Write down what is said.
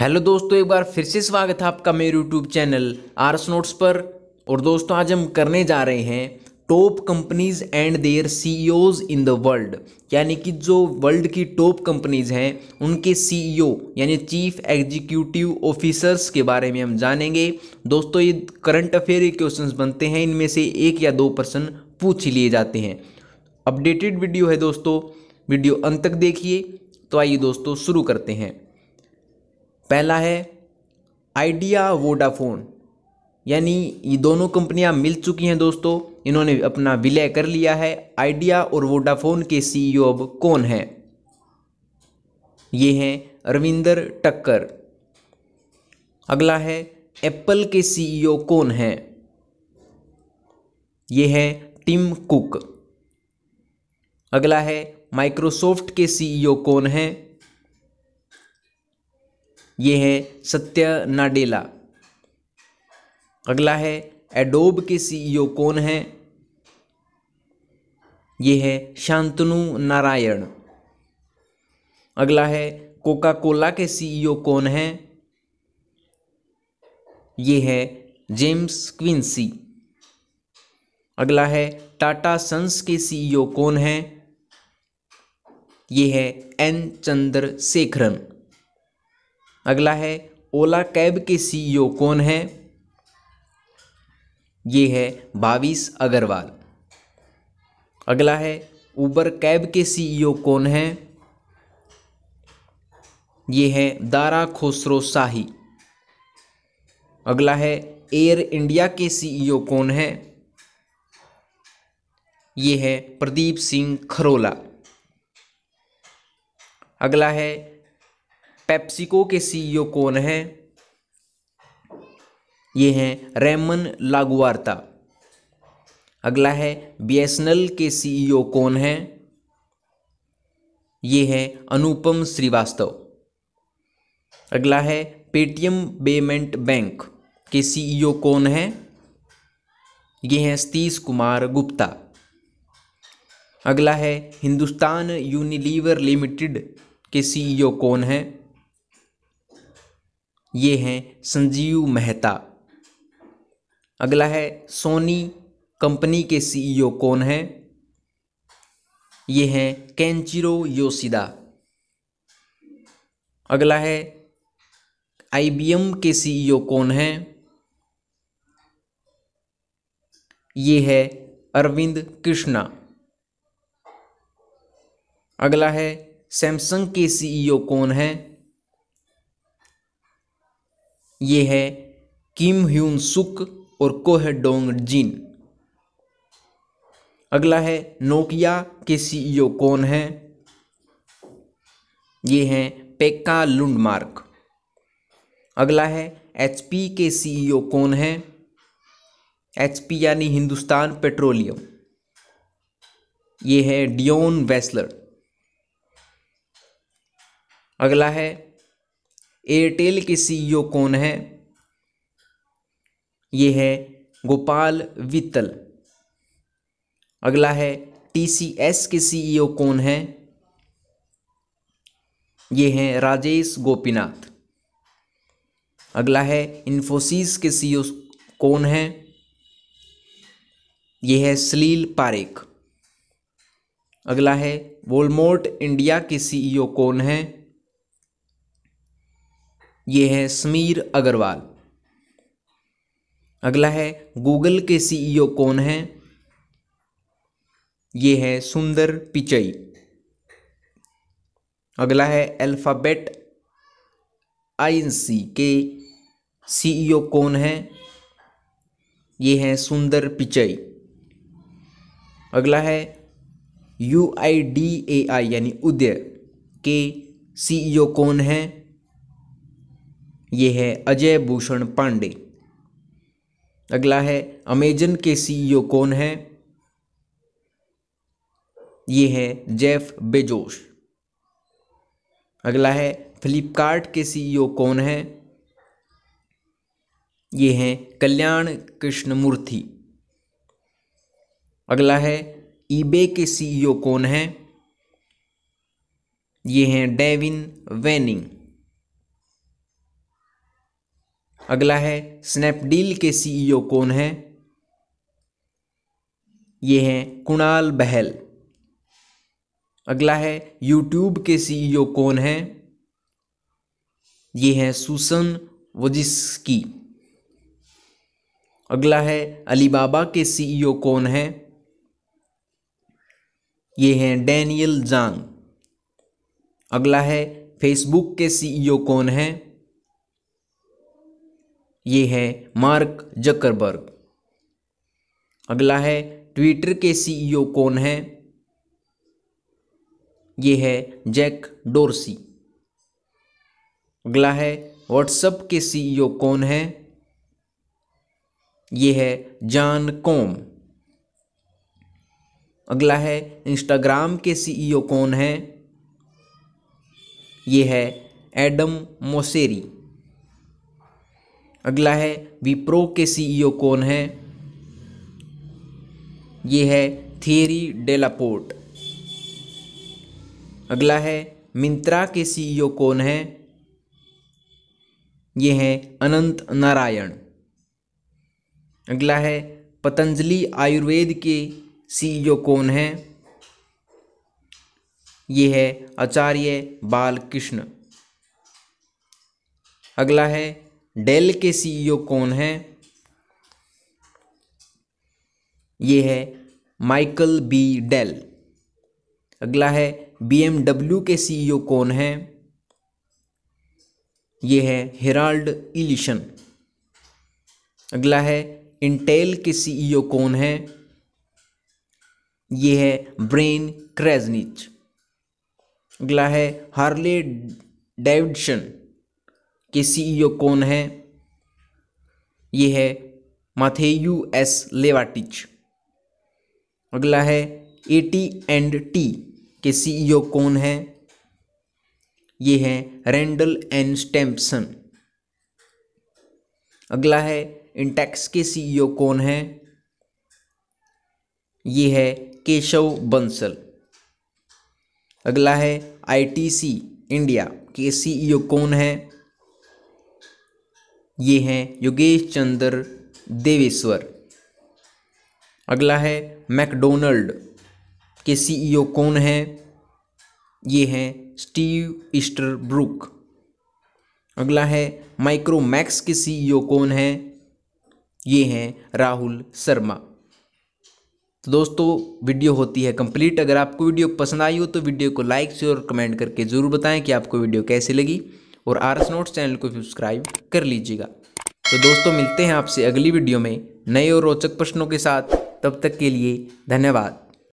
hello दोस्तों एक बार फिर से स्वागत है आपका मेरे यूट्यूब चैनल आरस नोट्स पर और दोस्तों आज हम करने जा रहे हैं top companies and their CEOs e in the world यानी कि जो वर्ल्ड की टॉप कंपनीज हैं उनके सीईओ e यानी चीफ एग्जीक्यूटिव ऑफिसर्स के बारे में हम जानेंगे दोस्तों ये करंट अफेयर के क्वेश्चंस बनते हैं इनमें से एक या दो प्रश्न पूछ लिए जाते हैं अपडेटेड वीडियो है दोस्तों वीडियो अंत तक देखिए तो आइए दोस्तों शुरू करते हैं पहला है आइडिया वोडाफोन यानी ये दोनों कंपनियां मिल चुकी हैं दोस्तों इन्होंने अपना विलय कर लिया है आइडिया और वोडाफोन के सीईओ e अब कौन हैं ये हैं रविंदर टक्कर अगला है एप्पल के सीईओ e कौन हैं ये हैं टिम कुक अगला है माइक्रोसॉफ्ट के सीईओ e कौन हैं ये है सत्य नाडेला अगला है एडोब के सीईओ e कौन है ये है शांतनु नारायण अगला है कोका कोला के सीईओ e कौन है ये है जेम्स क्विंसी अगला है टाटा सन्स के सीईओ e कौन है ये है एन चंद्रशेखरन अगला है ओला कैब के सीईओ e कौन है ये है बाविस अग्रवाल अगला है उबर कैब के सीईओ e कौन है ये है दारा खोसरो शाही अगला है एयर इंडिया के सीईओ e कौन है ये है प्रदीप सिंह खरोला अगला है पेप्सिको के सीईओ e कौन हैं ये हैं रेमन लागुआर्ता अगला है बीएसएनएल के सीईओ e कौन हैं ये हैं अनुपम श्रीवास्तव अगला है पेटीएम पेमेंट बैंक के सीईओ e कौन हैं ये हैं सतीश कुमार गुप्ता अगला है हिंदुस्तान यूनिलीवर लिमिटेड के सीईओ कौन हैं ये हैं संजीव मेहता अगला है सोनी कंपनी के सीईओ e कौन हैं ये हैं कैंचिरो योशिदा अगला है आईबीएम के सीईओ e कौन हैं ये है अरविंद कृष्णा अगला है सैमसंग के सीईओ e कौन हैं ये है किम ह्यून सुक और कोहडोंग डोंग जिन अगला है नोकिया के सीईओ कौन है ये है पेक्का लुंडमार्क अगला है एचपी के सीईओ कौन है एचपी यानी हिंदुस्तान पेट्रोलियम ये है डियोन वेस्लर अगला है एयरटेल के सीईओ e कौन है ये है गोपाल वित्तल अगला है टीसीएस के सीईओ e कौन है ये हैं राजेश गोपीनाथ अगला है इन्फोसिस के सीईओ e कौन है ये है सलील पारेख अगला है वोलमोर्ट इंडिया के सीईओ कौन है ये है समीर अग्रवाल अगला है गूगल के सीईओ e कौन है ये है सुंदर पिचई अगला है अल्फ़ाबेट आईएनसी के सीईओ e कौन है ये है सुंदर पिचई अगला है यू आई डी ए आई यानी उदय के सीईओ e कौन है ये है अजय भूषण पांडे अगला है अमेजन के सीईओ e कौन है ये है जेफ बेजोश अगला है फ्लिपकार्ट के सीईओ e कौन है ये हैं कल्याण कृष्णमूर्ति अगला है ईबे के सीईओ e कौन है ये हैं डेविन वेनिंग अगला है स्नैपडील के सीईओ e कौन है ये हैं कुणाल बहल अगला है यूट्यूब के सीईओ e कौन है ये हैं सुसन वजिस्की अगला है अलीबाबा के सीईओ e कौन है ये हैं डैनियल जांग अगला है फेसबुक के सीईओ कौन है ये हैं मार्क जकरबर्ग अगला है ट्विटर के सीईओ e कौन है ये है जैक डोरसी अगला है व्हाट्सएप के सीईओ e कौन है ये है जान कॉम अगला है इंस्टाग्राम के सीईओ e कौन है ये है एडम मोसेरी अगला है विप्रो के सीईओ e कौन है ये है थियरी डेलापोर्ट अगला है मिंत्रा के सीईओ e कौन है ये है अनंत नारायण अगला है पतंजलि आयुर्वेद के सीईओ e कौन है ये है आचार्य बालकृष्ण अगला है डेल के सीईओ e कौन है ये है माइकल बी डेल अगला है बीएमडब्ल्यू के सीईओ e कौन है ये है हेराल्ड इलिशन अगला है इंटेल के सीईओ e कौन है ये है ब्रेन क्रेजनिच अगला है हार्ले डेविडसन के सीईओ e कौन है ये है माथेयू एस लेवाटिच अगला है ए टी एंड टी के सीईओ e कौन है ये है रेंडल एंड स्टैम्पसन अगला है इंटेक्स के सीईओ e कौन है ये है केशव बंसल अगला है आईटीसी इंडिया के सीईओ कौन है ये हैं योगेश चंद्र देवेश्वर अगला है मैकडोनल्ड के सीईओ e कौन हैं ये हैं स्टीव ईस्टर ब्रुक अगला है माइक्रोमैक्स के सीईओ e कौन हैं ये हैं राहुल शर्मा तो दोस्तों वीडियो होती है कंप्लीट अगर आपको वीडियो पसंद आई हो तो वीडियो को लाइक शेयर और कमेंट करके ज़रूर बताएं कि आपको वीडियो कैसी लगी और आर एस नोट्स चैनल को सब्सक्राइब कर लीजिएगा तो दोस्तों मिलते हैं आपसे अगली वीडियो में नए और रोचक प्रश्नों के साथ तब तक के लिए धन्यवाद